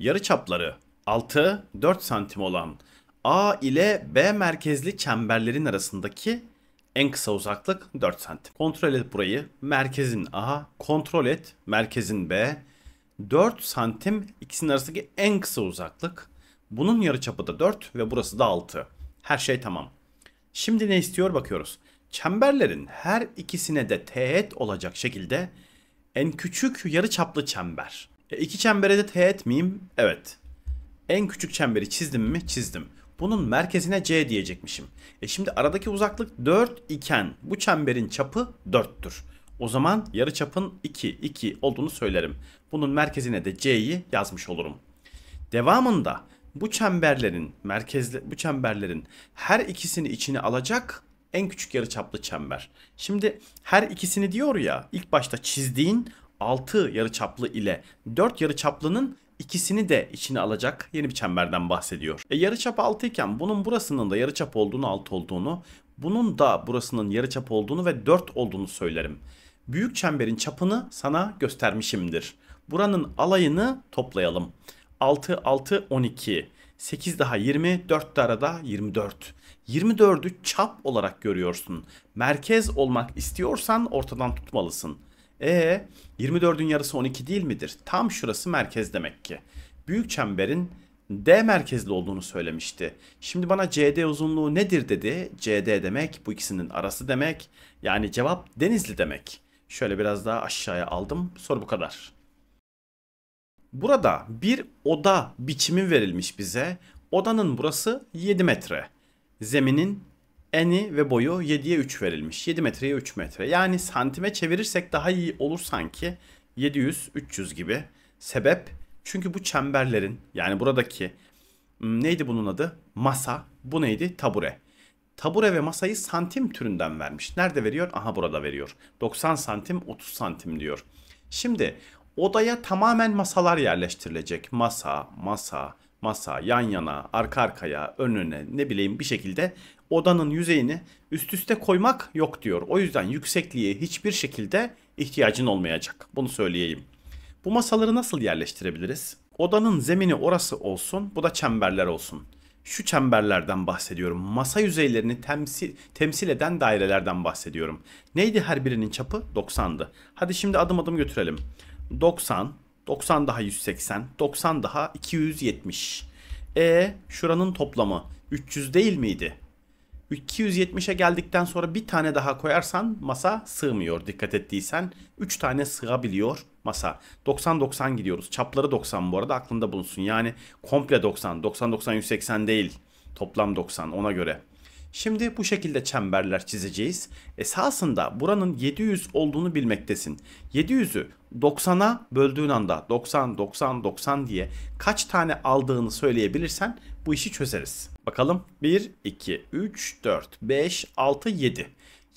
yarıçapları 6-4 santim olan A ile B merkezli çemberlerin arasındaki en kısa uzaklık 4 santim. Kontrol et burayı. Merkezin A, kontrol et merkezin B. 4 santim ikisinin arasındaki en kısa uzaklık. Bunun yarıçapı da 4 ve burası da 6. Her şey tamam. Şimdi ne istiyor bakıyoruz. Çemberlerin her ikisine de teğet olacak şekilde en küçük yarıçaplı çember e, iki çembere de T etmeyeyim. Evet. En küçük çemberi çizdim mi? Çizdim. Bunun merkezine C diyecekmişim. E şimdi aradaki uzaklık 4 iken bu çemberin çapı 4'tür. O zaman yarı çapın 2, 2 olduğunu söylerim. Bunun merkezine de C'yi yazmış olurum. Devamında bu çemberlerin merkezli bu çemberlerin her ikisini içine alacak en küçük yarıçaplı çember. Şimdi her ikisini diyor ya ilk başta çizdiğin 6 yarıçaplı ile 4 yarıçaplının ikisini de içine alacak yeni bir çemberden bahsediyor. E yarıçap 6 iken bunun burasının da yarıçap olduğunu 6 olduğunu, bunun da burasının yarıçap olduğunu ve 4 olduğunu söylerim. Büyük çemberin çapını sana göstermişimdir. Buranın alayını toplayalım. 6 6 12 8 daha 20 4 de arada 24. 24'ü çap olarak görüyorsun. Merkez olmak istiyorsan ortadan tutmalısın. E 24'ün yarısı 12 değil midir? Tam şurası merkez demek ki. Büyük çemberin D merkezli olduğunu söylemişti. Şimdi bana CD uzunluğu nedir dedi. CD demek bu ikisinin arası demek. Yani cevap Denizli demek. Şöyle biraz daha aşağıya aldım. Soru bu kadar. Burada bir oda biçimi verilmiş bize. Odanın burası 7 metre. Zeminin eni ve boyu 7'ye 3 verilmiş. 7 metreye 3 metre. Yani santime çevirirsek daha iyi olur sanki. 700, 300 gibi. Sebep? Çünkü bu çemberlerin yani buradaki hmm, neydi bunun adı? Masa. Bu neydi? Tabure. Tabure ve masayı santim türünden vermiş. Nerede veriyor? Aha burada veriyor. 90 santim, 30 santim diyor. Şimdi odaya tamamen masalar yerleştirilecek. Masa, masa, masa, yan yana, arka arkaya, önüne ne bileyim bir şekilde odanın yüzeyini üst üste koymak yok diyor. O yüzden yüksekliğe hiçbir şekilde ihtiyacın olmayacak. Bunu söyleyeyim. Bu masaları nasıl yerleştirebiliriz? Odanın zemini orası olsun, bu da çemberler olsun. Şu çemberlerden bahsediyorum. Masa yüzeylerini temsil, temsil eden dairelerden bahsediyorum. Neydi her birinin çapı? 90'dı. Hadi şimdi adım adım götürelim. 90, 90 daha 180. 90 daha 270. E şuranın toplamı 300 değil miydi? 270'e geldikten sonra bir tane daha koyarsan masa sığmıyor dikkat ettiysen. 3 tane sığabiliyor masa. 90-90 gidiyoruz. Çapları 90 bu arada aklında bulunsun. Yani komple 90. 90-90-180 değil. Toplam 90 ona göre. Şimdi bu şekilde çemberler çizeceğiz. Esasında buranın 700 olduğunu bilmektesin. 700'ü 90'a böldüğün anda 90 90 90 diye kaç tane aldığını söyleyebilirsen bu işi çözeriz. Bakalım 1 2 3 4 5 6 7.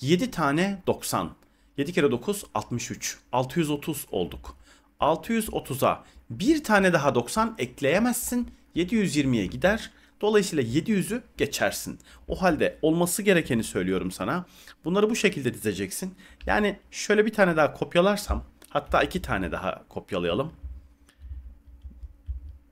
7 tane 90. 7 kere 9 63. 630 olduk. 630'a bir tane daha 90 ekleyemezsin. 720'ye gider. Dolayısıyla 700'ü geçersin. O halde olması gerekeni söylüyorum sana. Bunları bu şekilde dizeceksin. Yani şöyle bir tane daha kopyalarsam Hatta iki tane daha kopyalayalım.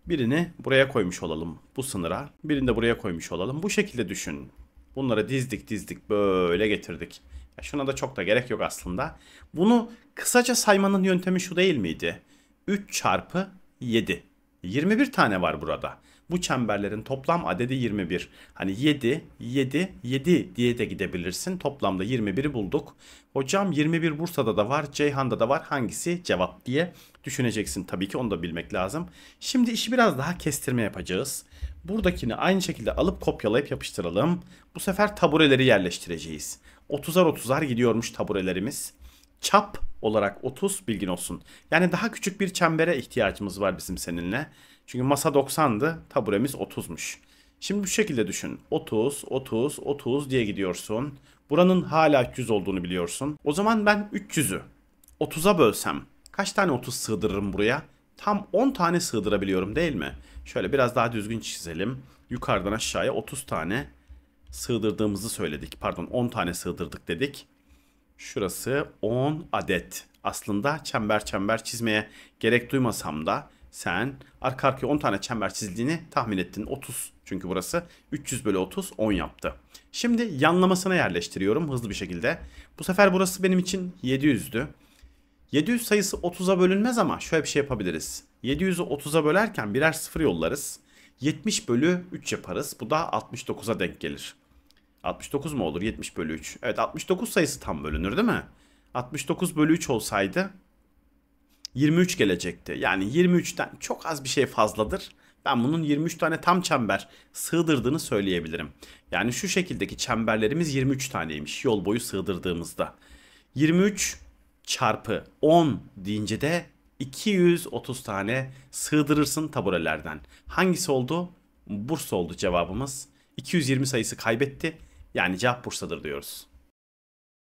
Birini buraya koymuş olalım bu sınıra. Birini de buraya koymuş olalım. Bu şekilde düşün. Bunları dizdik dizdik böyle getirdik. Ya şuna da çok da gerek yok aslında. Bunu kısaca saymanın yöntemi şu değil miydi? 3 çarpı 7. 21 tane var burada. Bu çemberlerin toplam adedi 21. Hani 7, 7, 7 diye de gidebilirsin. Toplamda 21'i bulduk. Hocam 21 Bursa'da da var, Ceyhan'da da var. Hangisi cevap diye düşüneceksin tabii ki onu da bilmek lazım. Şimdi işi biraz daha kestirme yapacağız. Buradakini aynı şekilde alıp kopyalayıp yapıştıralım. Bu sefer tabureleri yerleştireceğiz. 30'ar 30'ar gidiyormuş taburelerimiz. Çap olarak 30 bilgin olsun. Yani daha küçük bir çembere ihtiyacımız var bizim seninle. Çünkü masa 90'dı, taburemiz 30'muş. Şimdi bu şekilde düşün. 30, 30, 30 diye gidiyorsun. Buranın hala 300 olduğunu biliyorsun. O zaman ben 300'ü 30'a bölsem kaç tane 30 sığdırırım buraya? Tam 10 tane sığdırabiliyorum değil mi? Şöyle biraz daha düzgün çizelim. Yukarıdan aşağıya 30 tane sığdırdığımızı söyledik. Pardon 10 tane sığdırdık dedik. Şurası 10 adet. Aslında çember çember çizmeye gerek duymasam da sen arka arkaya 10 tane çember çizdiğini tahmin ettin. 30 çünkü burası 300 bölü 30 10 yaptı. Şimdi yanlamasına yerleştiriyorum hızlı bir şekilde. Bu sefer burası benim için 700'dü. 700 sayısı 30'a bölünmez ama şöyle bir şey yapabiliriz. 700'ü 30'a bölerken birer sıfır yollarız. 70 bölü 3 yaparız. Bu da 69'a denk gelir. 69 mu olur 70 bölü 3? Evet 69 sayısı tam bölünür değil mi? 69 bölü 3 olsaydı 23 gelecekti. Yani 23'ten çok az bir şey fazladır. Ben bunun 23 tane tam çember sığdırdığını söyleyebilirim. Yani şu şekildeki çemberlerimiz 23 taneymiş yol boyu sığdırdığımızda. 23 çarpı 10 deyince de 230 tane sığdırırsın taburelerden. Hangisi oldu? Bursa oldu cevabımız. 220 sayısı kaybetti. Yani cevap Bursa'dır diyoruz.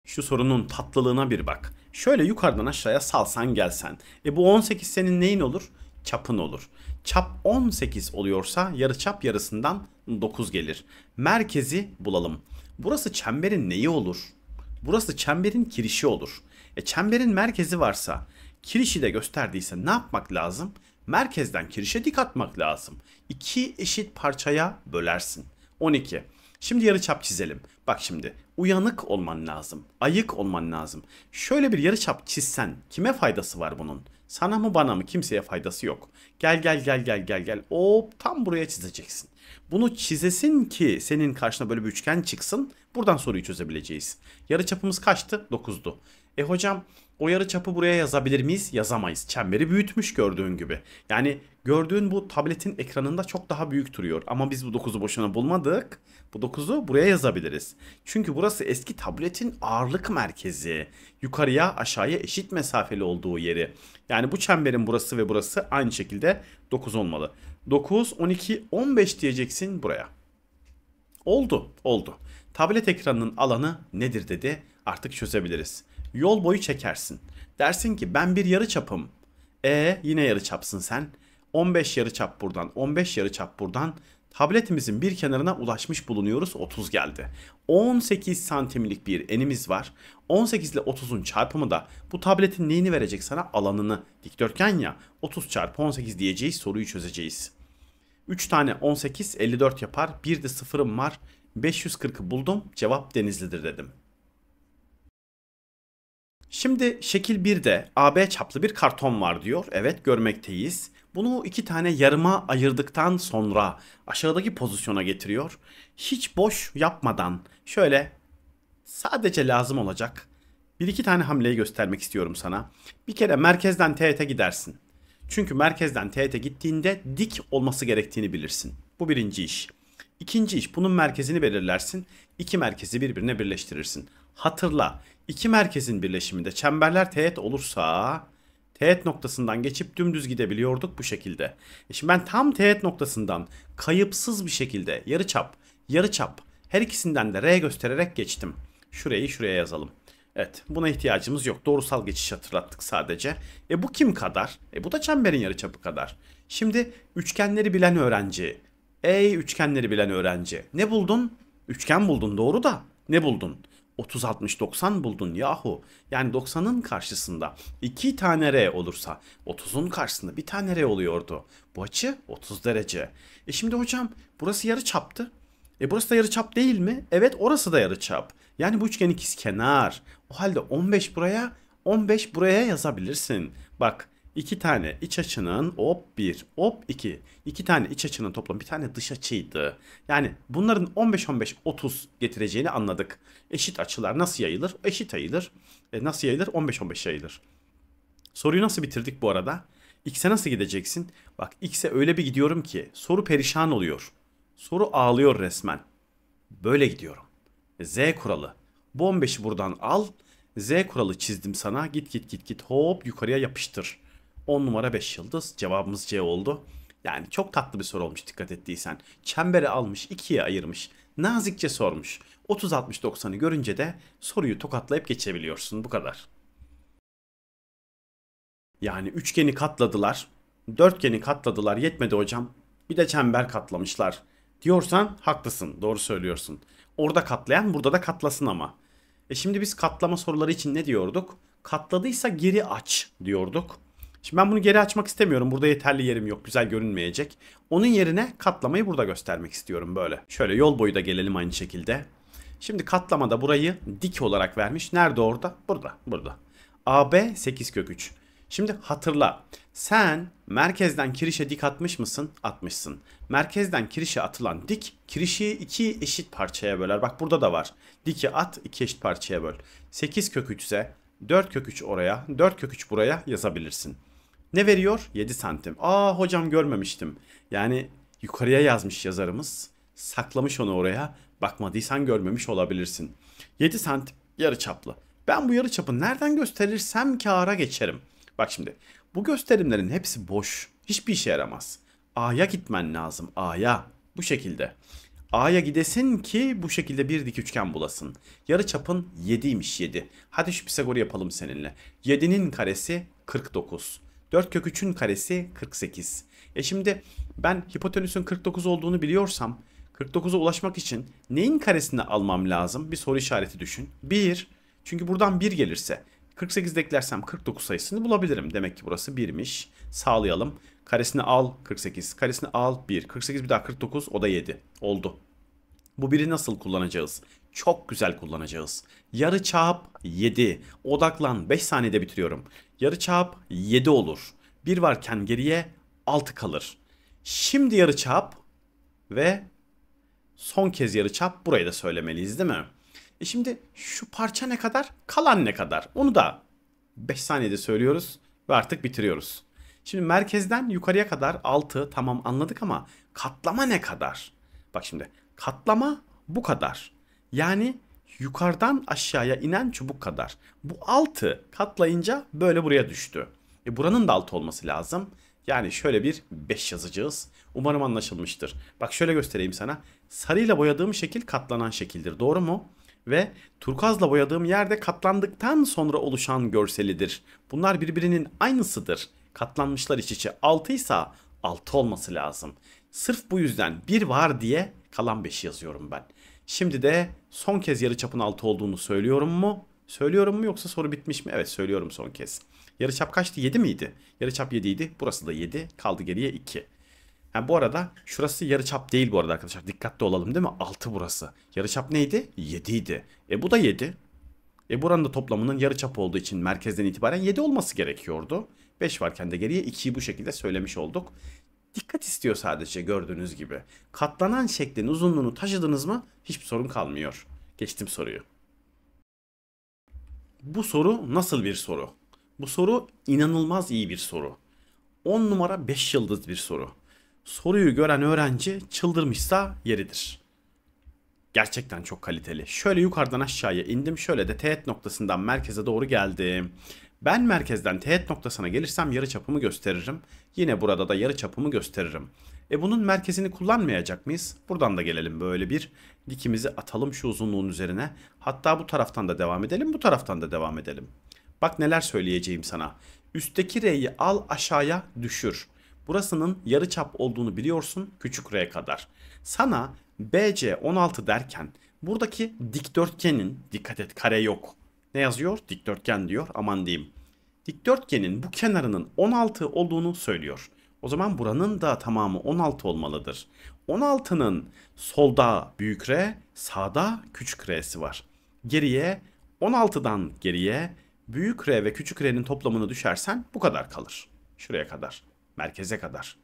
Şu sorunun tatlılığına bir bak. Şöyle yukarıdan aşağıya salsan gelsen. E bu 18 senin neyin olur? Çapın olur. Çap 18 oluyorsa yarı çap yarısından 9 gelir. Merkezi bulalım. Burası çemberin neyi olur? Burası çemberin kirişi olur. E çemberin merkezi varsa, kirişi de gösterdiyse ne yapmak lazım? Merkezden kirişe dik atmak lazım. 2 eşit parçaya bölersin. 12. Şimdi yarı çap çizelim. Bak şimdi uyanık olman lazım. Ayık olman lazım. Şöyle bir yarı çap çizsen kime faydası var bunun? Sana mı bana mı kimseye faydası yok. Gel gel gel gel gel gel. O tam buraya çizeceksin. Bunu çizesin ki senin karşına böyle bir üçgen çıksın. Buradan soruyu çözebileceğiz. çapımız kaçtı? 9'du. E hocam o yarı çapı buraya yazabilir miyiz? Yazamayız. Çemberi büyütmüş gördüğün gibi. Yani gördüğün bu tabletin ekranında çok daha büyük duruyor. Ama biz bu 9'u boşuna bulmadık. Bu 9'u buraya yazabiliriz. Çünkü burası eski tabletin ağırlık merkezi. Yukarıya aşağıya eşit mesafeli olduğu yeri. Yani bu çemberin burası ve burası aynı şekilde 9 olmalı. 9, 12, 15 diyeceksin buraya. Oldu, oldu. Tablet ekranının alanı nedir dedi. Artık çözebiliriz. Yol boyu çekersin. Dersin ki ben bir yarı çapım. E yine yarı çapsın sen. 15 yarı çap buradan, 15 yarı çap buradan. Tabletimizin bir kenarına ulaşmış bulunuyoruz. 30 geldi. 18 santimlik bir enimiz var. 18 ile 30'un çarpımı da bu tabletin neyini verecek sana? Alanını. Dikdörtgen ya. 30 çarpı 18 diyeceğiz. Soruyu çözeceğiz. 3 tane 18 54 yapar. Bir de sıfırım var. 540'ı buldum. Cevap Denizli'dir dedim. Şimdi şekil 1'de AB çaplı bir karton var diyor. Evet görmekteyiz. Bunu iki tane yarıma ayırdıktan sonra aşağıdaki pozisyona getiriyor. Hiç boş yapmadan şöyle sadece lazım olacak bir iki tane hamleyi göstermek istiyorum sana. Bir kere merkezden teğete gidersin. Çünkü merkezden teğete gittiğinde dik olması gerektiğini bilirsin. Bu birinci iş. İkinci iş bunun merkezini belirlersin. İki merkezi birbirine birleştirirsin. Hatırla iki merkezin birleşiminde çemberler teğet olursa teğet noktasından geçip dümdüz gidebiliyorduk bu şekilde. E şimdi ben tam teğet noktasından kayıpsız bir şekilde yarıçap, yarıçap her ikisinden de R göstererek geçtim. Şurayı şuraya yazalım. Evet buna ihtiyacımız yok. Doğrusal geçiş hatırlattık sadece. E bu kim kadar? E bu da çemberin yarıçapı kadar. Şimdi üçgenleri bilen öğrenci. Ey üçgenleri bilen öğrenci. Ne buldun? Üçgen buldun doğru da ne buldun? 30 60 90 buldun yahu. Yani 90'ın karşısında 2 tane R olursa 30'un karşısında bir tane R oluyordu. Bu açı 30 derece. E şimdi hocam burası yarı çaptı. E burası da yarı çap değil mi? Evet orası da yarı çap. Yani bu üçgen ikiz kenar. O halde 15 buraya 15 buraya yazabilirsin. Bak İki tane iç açının op 1, op 2. 2 tane iç açının toplam bir tane dış açıydı. Yani bunların 15 15 30 getireceğini anladık. Eşit açılar nasıl yayılır? Eşit yayılır. E, nasıl yayılır? 15 15 yayılır. Soruyu nasıl bitirdik bu arada? X'e nasıl gideceksin? Bak X'e öyle bir gidiyorum ki soru perişan oluyor. Soru ağlıyor resmen. Böyle gidiyorum. Z kuralı. Bu 15'i buradan al. Z kuralı çizdim sana. Git git git git hop yukarıya yapıştır. 10 numara 5 yıldız. Cevabımız C oldu. Yani çok tatlı bir soru olmuş dikkat ettiysen. Çembere almış, ikiye ayırmış. Nazikçe sormuş. 30-60-90'ı görünce de soruyu tokatlayıp geçebiliyorsun. Bu kadar. Yani üçgeni katladılar. Dörtgeni katladılar yetmedi hocam. Bir de çember katlamışlar. Diyorsan haklısın. Doğru söylüyorsun. Orada katlayan burada da katlasın ama. E şimdi biz katlama soruları için ne diyorduk? Katladıysa geri aç diyorduk. Şimdi ben bunu geri açmak istemiyorum. Burada yeterli yerim yok. Güzel görünmeyecek. Onun yerine katlamayı burada göstermek istiyorum böyle. Şöyle yol boyu da gelelim aynı şekilde. Şimdi katlamada burayı dik olarak vermiş. Nerede orada? Burada. Burada. AB 8 kök 3. Şimdi hatırla. Sen merkezden kirişe dik atmış mısın? Atmışsın. Merkezden kirişe atılan dik kirişi iki eşit parçaya böler. Bak burada da var. Diki at iki eşit parçaya böl. 8 kök 3 ise 4 kök 3 oraya 4 kök 3 buraya yazabilirsin. Ne veriyor? 7 santim. Aa hocam görmemiştim. Yani yukarıya yazmış yazarımız. Saklamış onu oraya. Bakmadıysan görmemiş olabilirsin. 7 santim yarı çaplı. Ben bu yarı çapı nereden gösterirsem kâra geçerim. Bak şimdi bu gösterimlerin hepsi boş. Hiçbir işe yaramaz. A'ya gitmen lazım. A'ya. Bu şekilde. A'ya gidesin ki bu şekilde bir dik üçgen bulasın. Yarı çapın 7'ymiş 7. Hadi şu Pisagor'u yapalım seninle. 7'nin karesi 49. 4 kök 3'ün karesi 48. E şimdi ben hipotenüsün 49 olduğunu biliyorsam 49'a ulaşmak için neyin karesini almam lazım? Bir soru işareti düşün. 1. Çünkü buradan 1 gelirse 48 eklersem 49 sayısını bulabilirim. Demek ki burası 1'miş. Sağlayalım. Karesini al 48. Karesini al 1. 48 bir daha 49 o da 7. Oldu. Bu biri nasıl kullanacağız? Çok güzel kullanacağız. Yarı çap 7. Odaklan 5 saniyede bitiriyorum. Yarı çap 7 olur. 1 varken geriye 6 kalır. Şimdi yarı çap ve son kez yarı çap burayı da söylemeliyiz değil mi? E şimdi şu parça ne kadar? Kalan ne kadar? Onu da 5 saniyede söylüyoruz ve artık bitiriyoruz. Şimdi merkezden yukarıya kadar 6 tamam anladık ama katlama ne kadar? Bak şimdi katlama bu kadar. Yani yukarıdan aşağıya inen çubuk kadar. Bu altı katlayınca böyle buraya düştü. E buranın da altı olması lazım. Yani şöyle bir 5 yazacağız. Umarım anlaşılmıştır. Bak şöyle göstereyim sana. Sarıyla boyadığım şekil katlanan şekildir. Doğru mu? Ve turkuazla boyadığım yerde katlandıktan sonra oluşan görselidir. Bunlar birbirinin aynısıdır. Katlanmışlar iç içe. 6 ise 6 olması lazım. Sırf bu yüzden 1 var diye kalan 5'i yazıyorum ben. Şimdi de son kez yarı çapın altı olduğunu söylüyorum mu? Söylüyorum mu yoksa soru bitmiş mi? Evet söylüyorum son kez. Yarı çap kaçtı? 7 miydi? Yarıçap 7 idi. Burası da 7. Kaldı geriye 2. Ha, bu arada şurası yarı çap değil bu arada arkadaşlar. Dikkatli olalım değil mi? 6 burası. Yarı çap neydi? 7 idi. E bu da 7. E buranın da toplamının yarı çap olduğu için merkezden itibaren 7 olması gerekiyordu. 5 varken de geriye 2'yi bu şekilde söylemiş olduk. Dikkat istiyor sadece gördüğünüz gibi. Katlanan şeklin uzunluğunu taşıdınız mı hiçbir sorun kalmıyor. Geçtim soruyu. Bu soru nasıl bir soru? Bu soru inanılmaz iyi bir soru. 10 numara 5 yıldız bir soru. Soruyu gören öğrenci çıldırmışsa yeridir. Gerçekten çok kaliteli. Şöyle yukarıdan aşağıya indim. Şöyle de teğet noktasından merkeze doğru geldim. Ben merkezden teğet noktasına gelirsem yarı çapımı gösteririm. Yine burada da yarı çapımı gösteririm. E bunun merkezini kullanmayacak mıyız? Buradan da gelelim böyle bir dikimizi atalım şu uzunluğun üzerine. Hatta bu taraftan da devam edelim bu taraftan da devam edelim. Bak neler söyleyeceğim sana. Üstteki R'yi al aşağıya düşür. Burasının yarı çap olduğunu biliyorsun küçük R kadar. Sana BC 16 derken buradaki dikdörtgenin dikkat et kare yok ne yazıyor? Dikdörtgen diyor. Aman diyeyim. Dikdörtgenin bu kenarının 16 olduğunu söylüyor. O zaman buranın da tamamı 16 olmalıdır. 16'nın solda büyük R, sağda küçük R'si var. Geriye 16'dan geriye büyük R ve küçük R'nin toplamını düşersen bu kadar kalır. Şuraya kadar, merkeze kadar.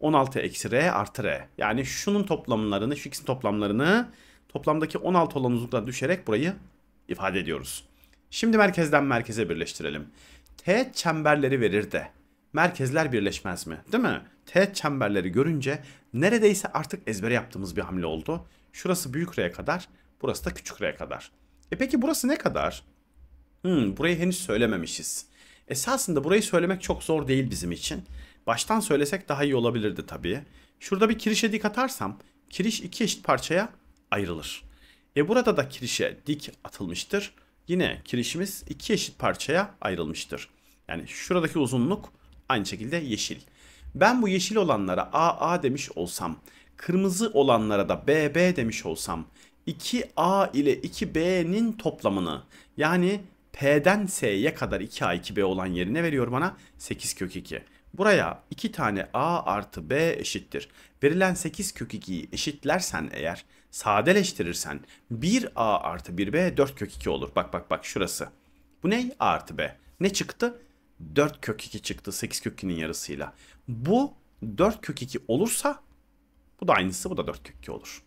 16 eksi R artı R. Yani şunun toplamlarını, şu ikisinin toplamlarını toplamdaki 16 olan uzunluktan düşerek burayı ifade ediyoruz. Şimdi merkezden merkeze birleştirelim. T çemberleri verir de merkezler birleşmez mi? Değil mi? T çemberleri görünce neredeyse artık ezbere yaptığımız bir hamle oldu. Şurası büyük R'ye kadar, burası da küçük R'ye kadar. E peki burası ne kadar? Hmm, burayı henüz söylememişiz. Esasında burayı söylemek çok zor değil bizim için. Baştan söylesek daha iyi olabilirdi tabii. Şurada bir kirişe dik atarsam kiriş iki eşit parçaya ayrılır. E burada da kirişe dik atılmıştır yine kirişimiz iki eşit parçaya ayrılmıştır. Yani şuradaki uzunluk aynı şekilde yeşil. Ben bu yeşil olanlara AA demiş olsam, kırmızı olanlara da BB demiş olsam, 2A ile 2B'nin toplamını yani P'den S'ye kadar 2A 2B olan yerine veriyor bana 8 kök 2. Buraya 2 tane A artı B eşittir. Verilen 8 kök 2'yi eşitlersen eğer sadeleştirirsen 1a artı 1b 4 kök 2 olur. Bak bak bak şurası. Bu ne? a artı b. Ne çıktı? 4 kök 2 çıktı 8 kök 2'nin yarısıyla. Bu 4 kök 2 olursa bu da aynısı bu da 4 kök 2 olur.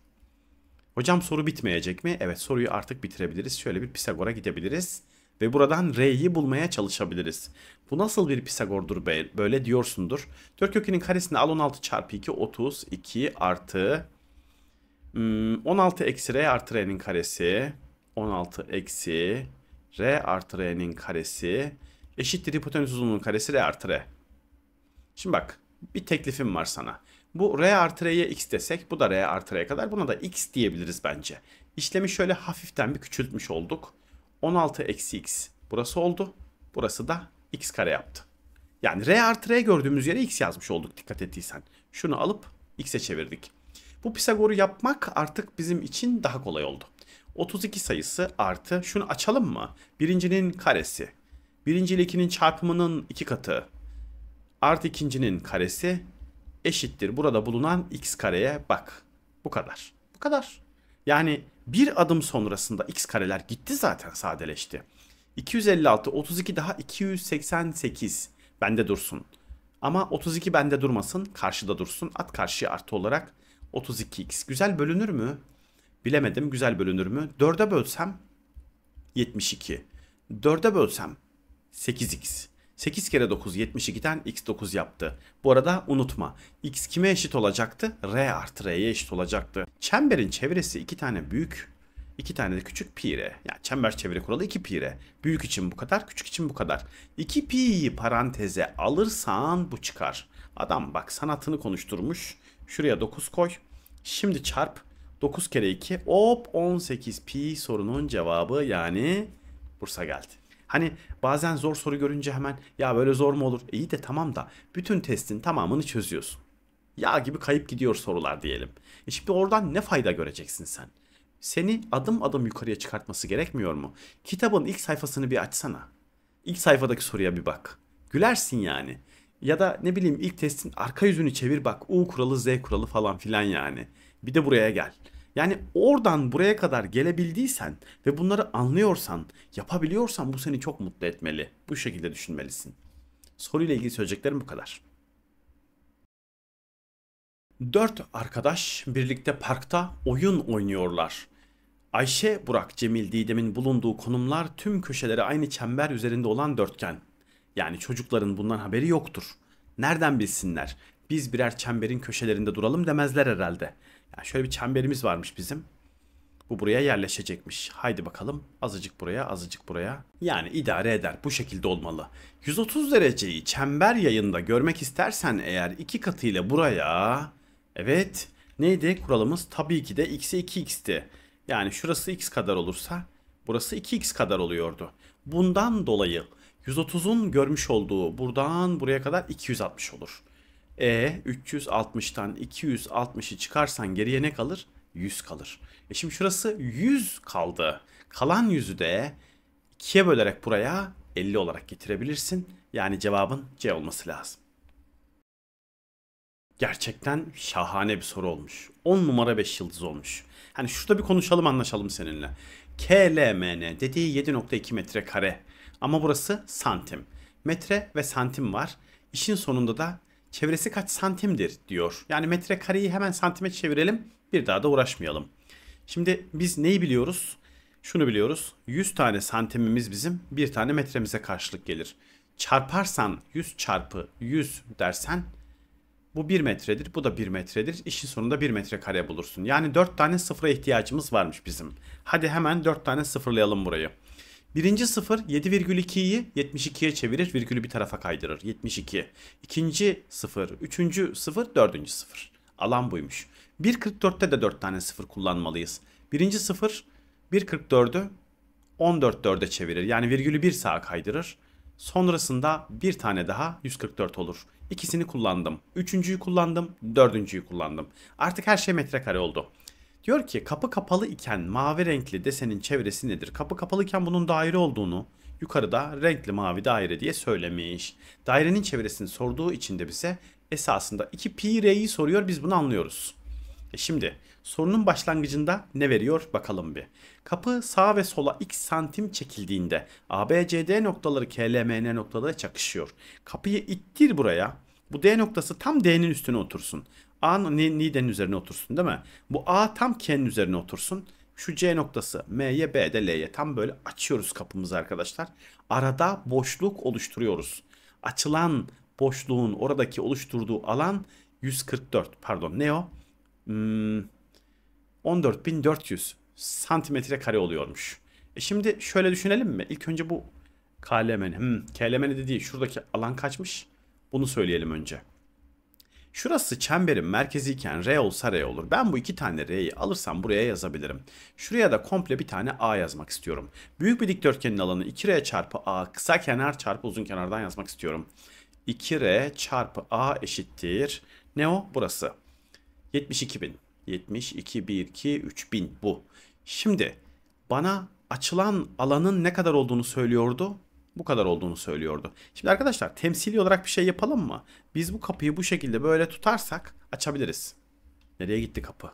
Hocam soru bitmeyecek mi? Evet soruyu artık bitirebiliriz. Şöyle bir Pisagor'a gidebiliriz. Ve buradan R'yi bulmaya çalışabiliriz. Bu nasıl bir Pisagor'dur Böyle diyorsundur. 4 kökünün karesini al 16 çarpı 2 32 artı 16 hmm, eksi r artı r'nin karesi 16 eksi r artı r'nin karesi eşittir hipotenüs uzunluğunun karesi r artı r. Şimdi bak bir teklifim var sana. Bu r artı r'ye x desek bu da r artı r'ye kadar buna da x diyebiliriz bence. İşlemi şöyle hafiften bir küçültmüş olduk. 16 eksi x burası oldu. Burası da x kare yaptı. Yani r artı r gördüğümüz yere x yazmış olduk dikkat ettiysen. Şunu alıp x'e çevirdik. Bu Pisagor'u yapmak artık bizim için daha kolay oldu. 32 sayısı artı şunu açalım mı? Birincinin karesi. Birinci ile ikinin çarpımının iki katı. Artı ikincinin karesi eşittir. Burada bulunan x kareye bak. Bu kadar. Bu kadar. Yani bir adım sonrasında x kareler gitti zaten sadeleşti. 256, 32 daha 288 bende dursun. Ama 32 bende durmasın, karşıda dursun. At karşıya artı olarak 32x. Güzel bölünür mü? Bilemedim. Güzel bölünür mü? 4'e bölsem 72. 4'e bölsem 8x. 8 kere 9 72'den x9 yaptı. Bu arada unutma x kime eşit olacaktı? r artı r'ye eşit olacaktı. Çemberin çevresi 2 tane büyük 2 tane de küçük pi r. Yani çember çevre kuralı 2 pi r. Büyük için bu kadar küçük için bu kadar. 2 pi'yi paranteze alırsan bu çıkar. Adam bak sanatını konuşturmuş. Şuraya 9 koy. Şimdi çarp 9 kere 2 hop 18 pi sorunun cevabı yani Bursa geldi. Hani bazen zor soru görünce hemen ya böyle zor mu olur? İyi de tamam da bütün testin tamamını çözüyorsun. Ya gibi kayıp gidiyor sorular diyelim. E şimdi oradan ne fayda göreceksin sen? Seni adım adım yukarıya çıkartması gerekmiyor mu? Kitabın ilk sayfasını bir açsana. İlk sayfadaki soruya bir bak. Gülersin yani. Ya da ne bileyim ilk testin arka yüzünü çevir bak U kuralı Z kuralı falan filan yani. Bir de buraya gel. Yani oradan buraya kadar gelebildiysen ve bunları anlıyorsan, yapabiliyorsan bu seni çok mutlu etmeli. Bu şekilde düşünmelisin. Soruyla ilgili söyleyeceklerim bu kadar. Dört arkadaş birlikte parkta oyun oynuyorlar. Ayşe, Burak, Cemil, Didem'in bulunduğu konumlar tüm köşeleri aynı çember üzerinde olan dörtgen. Yani çocukların bundan haberi yoktur. Nereden bilsinler? Biz birer çemberin köşelerinde duralım demezler herhalde. Yani şöyle bir çemberimiz varmış bizim. Bu buraya yerleşecekmiş. Haydi bakalım azıcık buraya azıcık buraya. Yani idare eder bu şekilde olmalı. 130 dereceyi çember yayında görmek istersen eğer iki katıyla buraya... Evet neydi kuralımız? Tabii ki de x'e 2x'ti. Yani şurası x kadar olursa burası 2x kadar oluyordu. Bundan dolayı 130'un görmüş olduğu buradan buraya kadar 260 olur. E 360'tan 260'ı çıkarsan geriye ne kalır? 100 kalır. E şimdi şurası 100 kaldı. Kalan 100'ü de 2'ye bölerek buraya 50 olarak getirebilirsin. Yani cevabın C olması lazım. Gerçekten şahane bir soru olmuş. 10 numara 5 yıldız olmuş. Hani şurada bir konuşalım anlaşalım seninle. KLMN dediği 7.2 metrekare ama burası santim. Metre ve santim var. İşin sonunda da çevresi kaç santimdir diyor. Yani metre kareyi hemen santime çevirelim. Bir daha da uğraşmayalım. Şimdi biz neyi biliyoruz? Şunu biliyoruz. 100 tane santimimiz bizim bir tane metremize karşılık gelir. Çarparsan 100 çarpı 100 dersen bu 1 metredir, bu da 1 metredir. İşin sonunda 1 kare bulursun. Yani 4 tane sıfıra ihtiyacımız varmış bizim. Hadi hemen 4 tane sıfırlayalım burayı. Birinci sıfır 7,2'yi 72'ye çevirir virgülü bir tarafa kaydırır. 72. İkinci sıfır, üçüncü sıfır, dördüncü sıfır. Alan buymuş. 1.44'te de 4 tane sıfır kullanmalıyız. Birinci sıfır 1.44'ü 14 4'e çevirir. Yani virgülü bir sağa kaydırır. Sonrasında bir tane daha 144 olur. İkisini kullandım. Üçüncüyü kullandım. Dördüncüyü kullandım. Artık her şey metrekare oldu. Diyor ki kapı kapalı iken mavi renkli desenin çevresi nedir? Kapı kapalı iken bunun daire olduğunu yukarıda renkli mavi daire diye söylemiş. Dairenin çevresini sorduğu için de bize esasında 2 pi r'yi soruyor biz bunu anlıyoruz. E şimdi sorunun başlangıcında ne veriyor bakalım bir. Kapı sağ ve sola x santim çekildiğinde ABCD noktaları KLMN noktalara çakışıyor. Kapıyı ittir buraya. Bu D noktası tam D'nin üstüne otursun. A'nın Nide'nin üzerine otursun değil mi? Bu A tam K'nin üzerine otursun. Şu C noktası M'ye B'de L'ye tam böyle açıyoruz kapımızı arkadaşlar. Arada boşluk oluşturuyoruz. Açılan boşluğun oradaki oluşturduğu alan 144 pardon ne o? Hmm, 14.400 santimetre kare oluyormuş. E şimdi şöyle düşünelim mi? İlk önce bu KLM'nin, hmm, KLM'nin dediği şuradaki alan kaçmış? Bunu söyleyelim önce. Şurası çemberin merkeziyken iken R olsa R olur. Ben bu iki tane R'yi alırsam buraya yazabilirim. Şuraya da komple bir tane A yazmak istiyorum. Büyük bir dikdörtgenin alanı 2R çarpı A kısa kenar çarpı uzun kenardan yazmak istiyorum. 2R çarpı A eşittir. Ne o? Burası. 72 bin. 72, 1, 2, 3 bin bu. Şimdi bana açılan alanın ne kadar olduğunu söylüyordu? Bu kadar olduğunu söylüyordu. Şimdi arkadaşlar temsili olarak bir şey yapalım mı? Biz bu kapıyı bu şekilde böyle tutarsak açabiliriz. Nereye gitti kapı?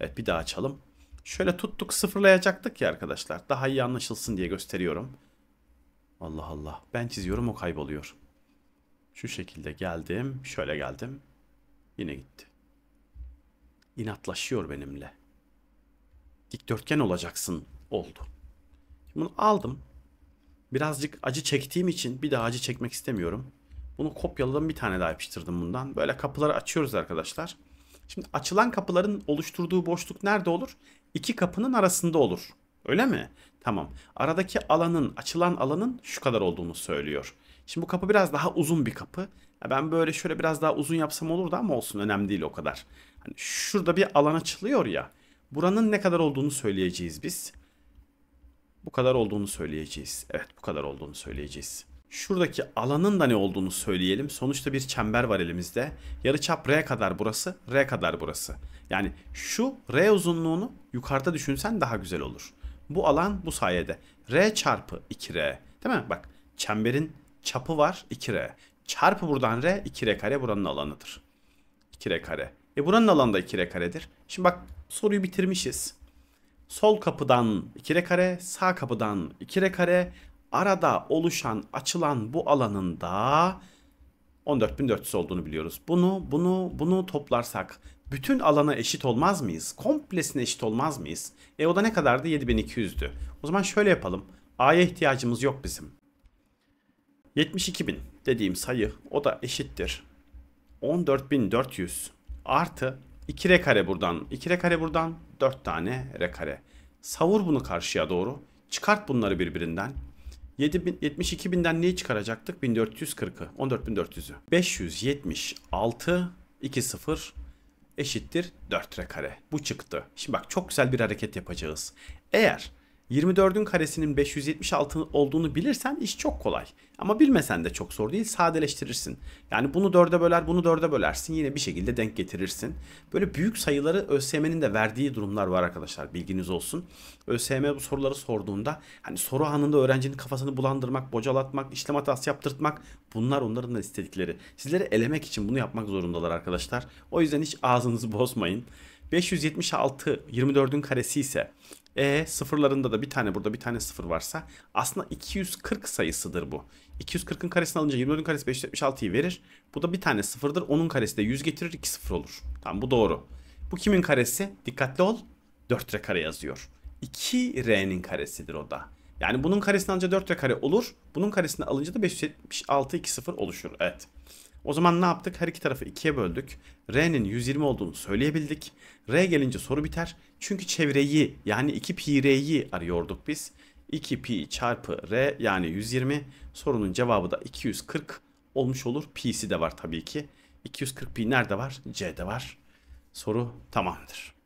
Evet bir daha açalım. Şöyle tuttuk sıfırlayacaktık ya arkadaşlar. Daha iyi anlaşılsın diye gösteriyorum. Allah Allah. Ben çiziyorum o kayboluyor. Şu şekilde geldim. Şöyle geldim. Yine gitti. İnatlaşıyor benimle. Dikdörtgen olacaksın. Oldu. Şimdi bunu aldım. Birazcık acı çektiğim için bir daha acı çekmek istemiyorum. Bunu kopyaladım bir tane daha yapıştırdım bundan. Böyle kapıları açıyoruz arkadaşlar. Şimdi açılan kapıların oluşturduğu boşluk nerede olur? İki kapının arasında olur. Öyle mi? Tamam. Aradaki alanın, açılan alanın şu kadar olduğunu söylüyor. Şimdi bu kapı biraz daha uzun bir kapı. Ben böyle şöyle biraz daha uzun yapsam olurdu ama olsun önemli değil o kadar. Hani şurada bir alan açılıyor ya. Buranın ne kadar olduğunu söyleyeceğiz biz. Bu kadar olduğunu söyleyeceğiz. Evet bu kadar olduğunu söyleyeceğiz. Şuradaki alanın da ne olduğunu söyleyelim. Sonuçta bir çember var elimizde. Yarıçap R kadar burası, R kadar burası. Yani şu R uzunluğunu yukarıda düşünsen daha güzel olur. Bu alan bu sayede. R çarpı 2R. Değil mi? Bak çemberin çapı var 2R. Çarpı buradan R 2R kare buranın alanıdır. 2R kare. E buranın alanı da 2R karedir. Şimdi bak soruyu bitirmişiz sol kapıdan 2 rekare, sağ kapıdan 2 rekare arada oluşan açılan bu alanın da 14.400 olduğunu biliyoruz. Bunu, bunu, bunu toplarsak bütün alana eşit olmaz mıyız? Komplesine eşit olmaz mıyız? E o da ne kadardı? 7200'dü. O zaman şöyle yapalım. A'ya ihtiyacımız yok bizim. 72.000 dediğim sayı o da eşittir. 14.400 artı 2 r kare buradan, 2 r kare buradan, 4 tane re kare. Savur bunu karşıya doğru. Çıkart bunları birbirinden. 72.000'den neyi çıkaracaktık? 1440'ı. 14.400'ü. 576 2 0 eşittir 4 re kare. Bu çıktı. Şimdi bak çok güzel bir hareket yapacağız. Eğer 24'ün karesinin 576 olduğunu bilirsen iş çok kolay. Ama bilmesen de çok zor değil sadeleştirirsin. Yani bunu dörde böler bunu dörde bölersin yine bir şekilde denk getirirsin. Böyle büyük sayıları ÖSYM'nin de verdiği durumlar var arkadaşlar bilginiz olsun. ÖSYM bu soruları sorduğunda hani soru anında öğrencinin kafasını bulandırmak, bocalatmak, işlem hatası yaptırtmak bunlar onların da istedikleri. Sizleri elemek için bunu yapmak zorundalar arkadaşlar. O yüzden hiç ağzınızı bozmayın. 576 24'ün karesi ise e sıfırlarında da bir tane burada bir tane sıfır varsa aslında 240 sayısıdır bu. 240'ın karesini alınca 24'ün karesi 576'yı verir. Bu da bir tane sıfırdır. Onun karesi de 100 getirir 2 sıfır olur. Tamam bu doğru. Bu kimin karesi? Dikkatli ol. 4R kare yazıyor. 2R'nin karesidir o da. Yani bunun karesini alınca 4R kare olur. Bunun karesini alınca da 576 2 sıfır oluşur. Evet. O zaman ne yaptık? Her iki tarafı ikiye böldük. R'nin 120 olduğunu söyleyebildik. R gelince soru biter. Çünkü çevreyi yani 2 pi R'yi arıyorduk biz. 2 pi çarpı R yani 120. Sorunun cevabı da 240 olmuş olur. Pi'si de var tabii ki. 240 pi nerede var? C'de var. Soru tamamdır.